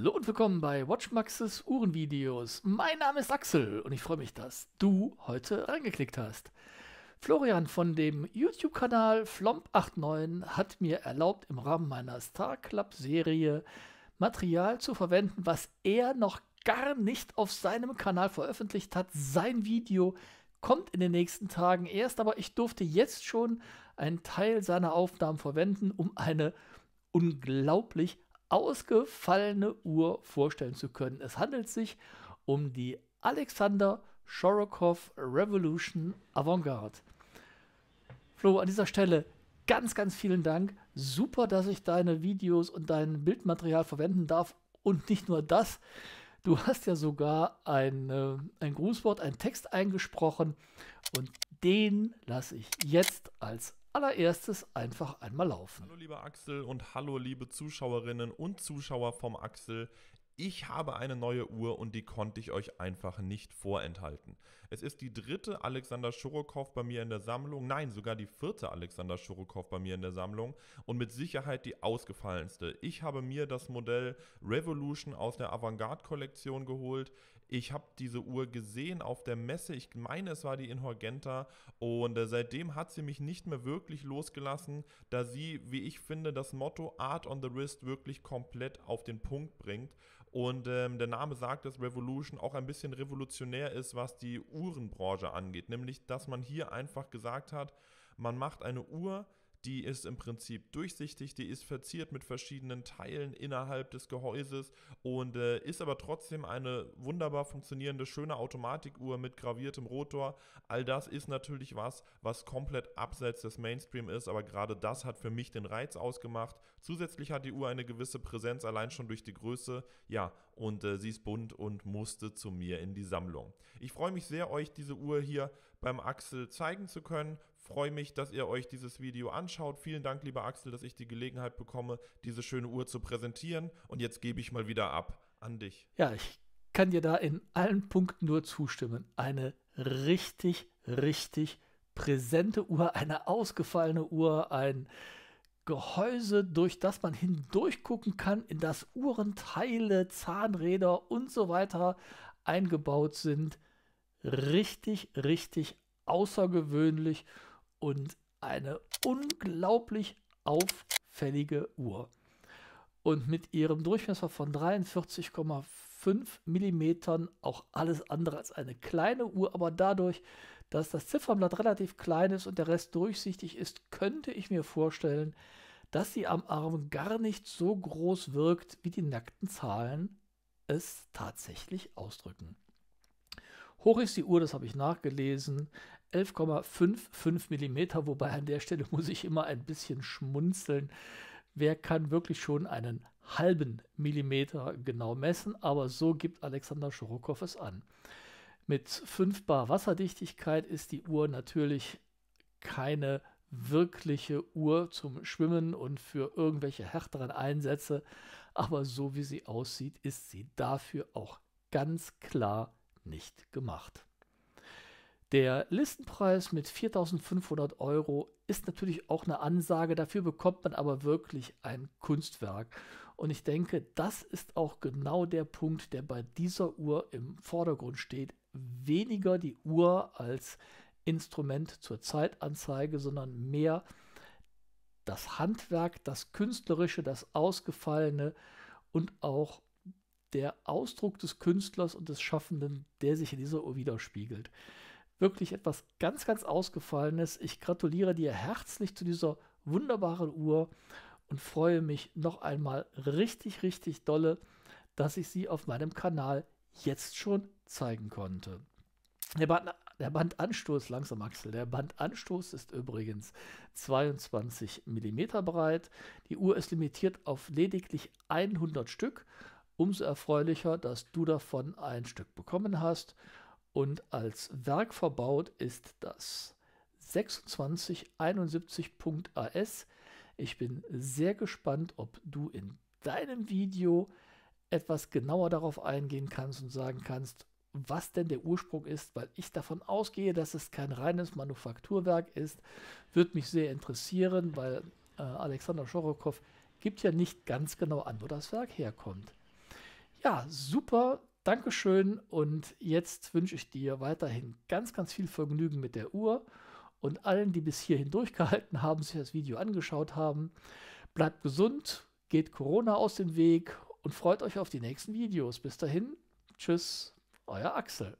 Hallo und willkommen bei Watchmaxes Uhrenvideos. Mein Name ist Axel und ich freue mich, dass du heute reingeklickt hast. Florian von dem YouTube-Kanal Flomp89 hat mir erlaubt, im Rahmen meiner Star Club-Serie Material zu verwenden, was er noch gar nicht auf seinem Kanal veröffentlicht hat. Sein Video kommt in den nächsten Tagen erst, aber ich durfte jetzt schon einen Teil seiner Aufnahmen verwenden, um eine unglaublich ausgefallene Uhr vorstellen zu können. Es handelt sich um die Alexander Shorokov Revolution Avantgarde. Flo, an dieser Stelle ganz, ganz vielen Dank. Super, dass ich deine Videos und dein Bildmaterial verwenden darf. Und nicht nur das, du hast ja sogar ein, äh, ein Grußwort, einen Text eingesprochen. Und den lasse ich jetzt als allererstes einfach einmal laufen. Hallo lieber Axel und hallo liebe Zuschauerinnen und Zuschauer vom Axel. Ich habe eine neue Uhr und die konnte ich euch einfach nicht vorenthalten. Es ist die dritte Alexander Schorokow bei mir in der Sammlung, nein, sogar die vierte Alexander Schorokow bei mir in der Sammlung und mit Sicherheit die ausgefallenste. Ich habe mir das Modell Revolution aus der Avantgarde-Kollektion geholt. Ich habe diese Uhr gesehen auf der Messe. Ich meine, es war die Inhorgenta. Und äh, seitdem hat sie mich nicht mehr wirklich losgelassen, da sie, wie ich finde, das Motto Art on the Wrist wirklich komplett auf den Punkt bringt. Und ähm, der Name sagt, dass Revolution auch ein bisschen revolutionär ist, was die Uhrenbranche angeht. Nämlich, dass man hier einfach gesagt hat, man macht eine Uhr, die ist im Prinzip durchsichtig, die ist verziert mit verschiedenen Teilen innerhalb des Gehäuses und äh, ist aber trotzdem eine wunderbar funktionierende, schöne Automatikuhr mit graviertem Rotor. All das ist natürlich was, was komplett abseits des Mainstream ist, aber gerade das hat für mich den Reiz ausgemacht. Zusätzlich hat die Uhr eine gewisse Präsenz, allein schon durch die Größe. Ja, und äh, sie ist bunt und musste zu mir in die Sammlung. Ich freue mich sehr, euch diese Uhr hier beim Axel zeigen zu können freue mich, dass ihr euch dieses Video anschaut. Vielen Dank, lieber Axel, dass ich die Gelegenheit bekomme, diese schöne Uhr zu präsentieren. Und jetzt gebe ich mal wieder ab an dich. Ja, ich kann dir da in allen Punkten nur zustimmen. Eine richtig, richtig präsente Uhr, eine ausgefallene Uhr, ein Gehäuse, durch das man hindurchgucken kann, in das Uhrenteile, Zahnräder und so weiter eingebaut sind. Richtig, richtig außergewöhnlich und eine unglaublich auffällige Uhr. Und mit ihrem Durchmesser von 43,5 mm auch alles andere als eine kleine Uhr, aber dadurch, dass das Ziffernblatt relativ klein ist und der Rest durchsichtig ist, könnte ich mir vorstellen, dass sie am Arm gar nicht so groß wirkt, wie die nackten Zahlen es tatsächlich ausdrücken. Hoch ist die Uhr, das habe ich nachgelesen. 11,55 mm, wobei an der Stelle muss ich immer ein bisschen schmunzeln. Wer kann wirklich schon einen halben Millimeter genau messen? Aber so gibt Alexander Schorokow es an. Mit 5 Bar Wasserdichtigkeit ist die Uhr natürlich keine wirkliche Uhr zum Schwimmen und für irgendwelche härteren Einsätze, aber so wie sie aussieht, ist sie dafür auch ganz klar nicht gemacht. Der Listenpreis mit 4500 Euro ist natürlich auch eine Ansage, dafür bekommt man aber wirklich ein Kunstwerk. Und ich denke, das ist auch genau der Punkt, der bei dieser Uhr im Vordergrund steht. Weniger die Uhr als Instrument zur Zeitanzeige, sondern mehr das Handwerk, das Künstlerische, das Ausgefallene und auch der Ausdruck des Künstlers und des Schaffenden, der sich in dieser Uhr widerspiegelt wirklich etwas ganz, ganz Ausgefallenes. Ich gratuliere dir herzlich zu dieser wunderbaren Uhr und freue mich noch einmal richtig, richtig dolle, dass ich sie auf meinem Kanal jetzt schon zeigen konnte. Der, Band, der Bandanstoß, langsam Axel, der Bandanstoß ist übrigens 22 mm breit. Die Uhr ist limitiert auf lediglich 100 Stück. Umso erfreulicher, dass du davon ein Stück bekommen hast. Und als Werk verbaut ist das 2671.as. Ich bin sehr gespannt, ob du in deinem Video etwas genauer darauf eingehen kannst und sagen kannst, was denn der Ursprung ist, weil ich davon ausgehe, dass es kein reines Manufakturwerk ist. Würde mich sehr interessieren, weil äh, Alexander Schorokow gibt ja nicht ganz genau an, wo das Werk herkommt. Ja, super, Dankeschön und jetzt wünsche ich dir weiterhin ganz, ganz viel Vergnügen mit der Uhr und allen, die bis hierhin durchgehalten haben, sich das Video angeschaut haben. Bleibt gesund, geht Corona aus dem Weg und freut euch auf die nächsten Videos. Bis dahin, tschüss, euer Axel.